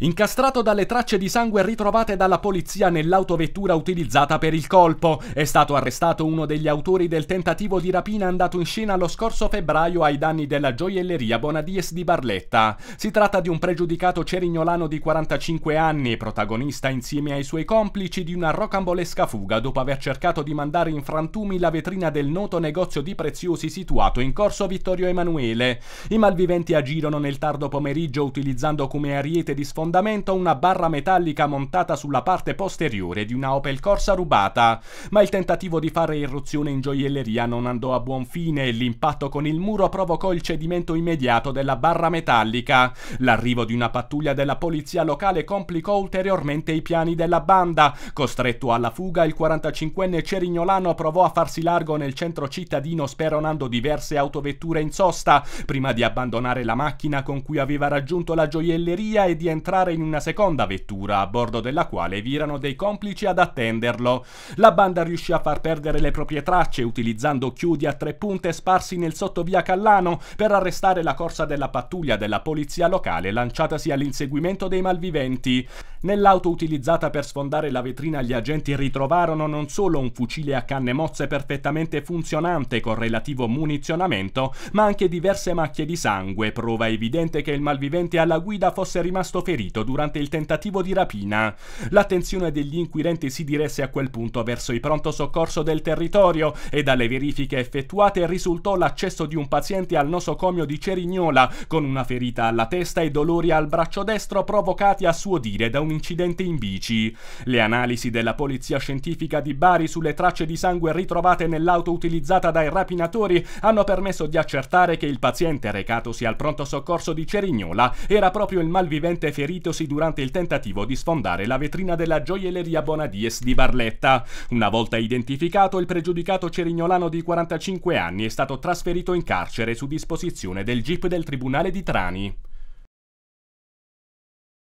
Incastrato dalle tracce di sangue ritrovate dalla polizia nell'autovettura utilizzata per il colpo, è stato arrestato uno degli autori del tentativo di rapina andato in scena lo scorso febbraio ai danni della gioielleria Bonadies di Barletta. Si tratta di un pregiudicato cerignolano di 45 anni, protagonista insieme ai suoi complici di una rocambolesca fuga dopo aver cercato di mandare in frantumi la vetrina del noto negozio di preziosi situato in corso Vittorio Emanuele. I malviventi agirono nel tardo pomeriggio utilizzando come ariete di sfondo fondamento una barra metallica montata sulla parte posteriore di una Opel Corsa rubata, ma il tentativo di fare irruzione in gioielleria non andò a buon fine e l'impatto con il muro provocò il cedimento immediato della barra metallica. L'arrivo di una pattuglia della polizia locale complicò ulteriormente i piani della banda. Costretto alla fuga, il 45enne cerignolano provò a farsi largo nel centro cittadino speronando diverse autovetture in sosta, prima di abbandonare la macchina con cui aveva raggiunto la gioielleria e di entrare entrare in una seconda vettura, a bordo della quale vi erano dei complici ad attenderlo. La banda riuscì a far perdere le proprie tracce utilizzando chiudi a tre punte sparsi nel sottovia Callano per arrestare la corsa della pattuglia della polizia locale lanciatasi all'inseguimento dei malviventi. Nell'auto utilizzata per sfondare la vetrina gli agenti ritrovarono non solo un fucile a canne mozze perfettamente funzionante con relativo munizionamento, ma anche diverse macchie di sangue, prova evidente che il malvivente alla guida fosse rimasto ferito colpito durante il tentativo di rapina. L'attenzione degli inquirenti si diresse a quel punto verso il pronto soccorso del territorio e dalle verifiche effettuate risultò l'accesso di un paziente al nosocomio di Cerignola con una ferita alla testa e dolori al braccio destro provocati a suo dire da un incidente in bici. Le analisi della polizia scientifica di Bari sulle tracce di sangue ritrovate nell'auto utilizzata dai rapinatori hanno permesso di accertare che il paziente recatosi al pronto soccorso di Cerignola era proprio il malvivente ferito feritosi durante il tentativo di sfondare la vetrina della gioielleria Bonadies di Barletta. Una volta identificato, il pregiudicato cerignolano di 45 anni è stato trasferito in carcere su disposizione del GIP del Tribunale di Trani.